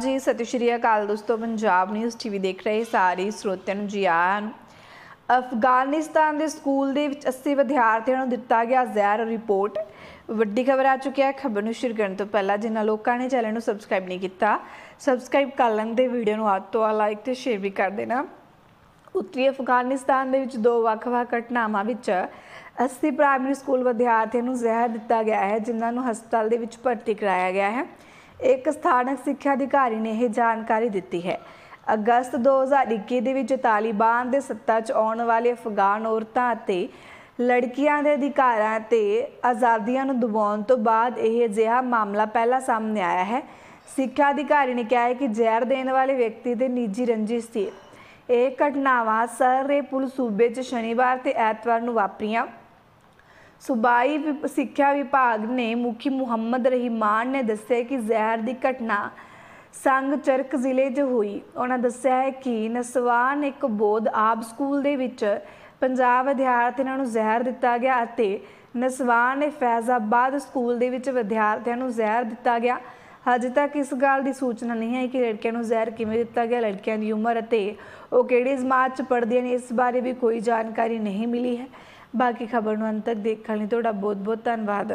ਜੀ ਸਤਿ ਸ਼੍ਰੀ ਅਕਾਲ ਦੋਸਤੋ ਪੰਜਾਬ ਨਿਊਜ਼ ਟੀਵੀ ਦੇਖ ਰਹੇ ਸਾਰੇ ਸਰੋਤਿਆਂ ਨੂੰ ਜੀ ਆਇਆਂ ਅਫਗਾਨਿਸਤਾਨ ਦੇ ਸਕੂਲ ਦੇ ਵਿੱਚ 80 ਵਿਦਿਆਰਥੀਆਂ ਨੂੰ ਦਿੱਤਾ ਗਿਆ ਜ਼ਹਿਰ ਰਿਪੋਰਟ ਵੱਡੀ ਖਬਰ ਆ ਚੁੱਕੀ ਹੈ ਖਬਰ ਨੂੰ ਸ਼ੁਰੂ ਕਰਨ ਤੋਂ ਪਹਿਲਾਂ ਜਿਨ੍ਹਾਂ ਲੋਕਾਂ ਨੇ ਚੈਨਲ ਨੂੰ ਸਬਸਕ੍ਰਾਈਬ ਨਹੀਂ ਕੀਤਾ ਸਬਸਕ੍ਰਾਈਬ ਕਰ ਲੈਣ ਦੇ ਵੀਡੀਓ ਨੂੰ ਆਦ ਤੋਂ ਆ ਲਾਈਕ ਤੇ ਸ਼ੇਅਰ ਵੀ ਕਰ ਦੇਣਾ ਉੱਤਰੀ ਅਫਗਾਨਿਸਤਾਨ ਦੇ ਵਿੱਚ ਦੋ ਵੱਖ-ਵੱਖ ਘਟਨਾਵਾਂ ਵਿੱਚ 80 ਪ੍ਰਾਇਮਰੀ ਸਕੂਲ ਵਿਦਿਆਰਥੀਆਂ ਨੂੰ ਜ਼ਹਿਰ ਦਿੱਤਾ ਗਿਆ ਹੈ ਜਿਨ੍ਹਾਂ ਨੂੰ ਹਸਪਤਾਲ ਦੇ ਵਿੱਚ ਭਰਤੀ ਕਰਾਇਆ ਗਿਆ ਹੈ ਇੱਕ ਸਥਾਨਕ ਸਿੱਖਿਆ ਅਧਿਕਾਰੀ ਨੇ ਇਹ ਜਾਣਕਾਰੀ ਦਿੱਤੀ ਹੈ ਅਗਸਤ 2021 ਦੇ ਵਿੱਚ ਤਾਲਿਬਾਨ ਦੇ ਸੱਤਾ 'ਚ ਆਉਣ ਵਾਲੇ ਅਫਗਾਨ ਔਰਤਾਂ ਅਤੇ ਲੜਕੀਆਂ ਦੇ ਅਧਿਕਾਰਾਂ ਤੇ ਆਜ਼ਾਦੀਆਂ ਨੂੰ ਦਬਾਉਣ ਤੋਂ ਬਾਅਦ ਇਹ ਅਜਿਹਾ ਮਾਮਲਾ ਪਹਿਲਾ ਸਾਹਮਣੇ ਆਇਆ ਹੈ ਸਿੱਖਿਆ ਅਧਿਕਾਰੀ ਨੇ ਕਿਹਾ ਹੈ ਕਿ ਜ਼ਹਿਰ ਦੇਣ ਵਾਲੇ ਵਿਅਕਤੀ ਦੇ ਨਿੱਜੀ ਰੰਜਿਸ਼ ਸੀ ਇਹ ਘਟਨਾਵਾਂ ਸਰਰੇ ਪੁਲ ਸੂਬੇ 'ਚ ਸ਼ਨੀਵਾਰ ਤੇ ਐਤਵਾਰ ਨੂੰ ਵਾਪਰੀਆਂ ਸੂਬਾਈ ਸਿੱਖਿਆ ਵਿਭਾਗ ਨੇ ਮੁਖੀ ਮੁਹੰਮਦ ਰਹਿਮਾਨ ਨੇ ਦੱਸਿਆ ਕਿ ਜ਼ਹਿਰ ਦੀ ਘਟਨਾ ਸੰਗ ਚਰਕ ਜ਼ਿਲ੍ਹੇ 'ਚ ਹੋਈ ਉਹਨਾਂ ਦੱਸਿਆ ਹੈ ਕਿ ਨਸਵਾਨ ਇੱਕ ਬੋਧ ਆਪ ਸਕੂਲ ਦੇ ਵਿੱਚ ਪੰਜਾਬ ਵਿਦਿਆਰਥੀਆਂ ਨੂੰ ਜ਼ਹਿਰ ਦਿੱਤਾ ਗਿਆ ਅਤੇ ਨਸਵਾਨ ਫੈਜ਼ਾਬਾਦ ਸਕੂਲ ਦੇ ਵਿੱਚ ਵਿਦਿਆਰਥੀਆਂ ਨੂੰ ਜ਼ਹਿਰ ਦਿੱਤਾ ਗਿਆ ਹਜੇ ਤੱਕ ਇਸ ਗੱਲ ਦੀ ਸੂਚਨਾ ਨਹੀਂ ਹੈ ਕਿ ਲੜਕਿਆਂ ਨੂੰ ਜ਼ਹਿਰ ਕਿਵੇਂ ਦਿੱਤਾ ਗਿਆ ਲੜਕਿਆਂ ਦੀ ਉਮਰ ਅਤੇ ਉਹ ਕਿਹੜੇ ਜਮਾਤ 'ਚ ਪੜ੍ਹਦੀਆਂ ਨੇ ਇਸ ਬਾਰੇ ਵੀ ਕੋਈ ਜਾਣਕਾਰੀ ਨਹੀਂ ਮਿਲੀ ਹੈ ਬਾਕੀ ਖਬਰ ਨੂੰ ਅੰਤ ਤੱਕ ਦੇਖਣ ਲਈ ਤੁਹਾਡਾ ਬਹੁਤ ਬਹੁਤ ਧੰਨਵਾਦ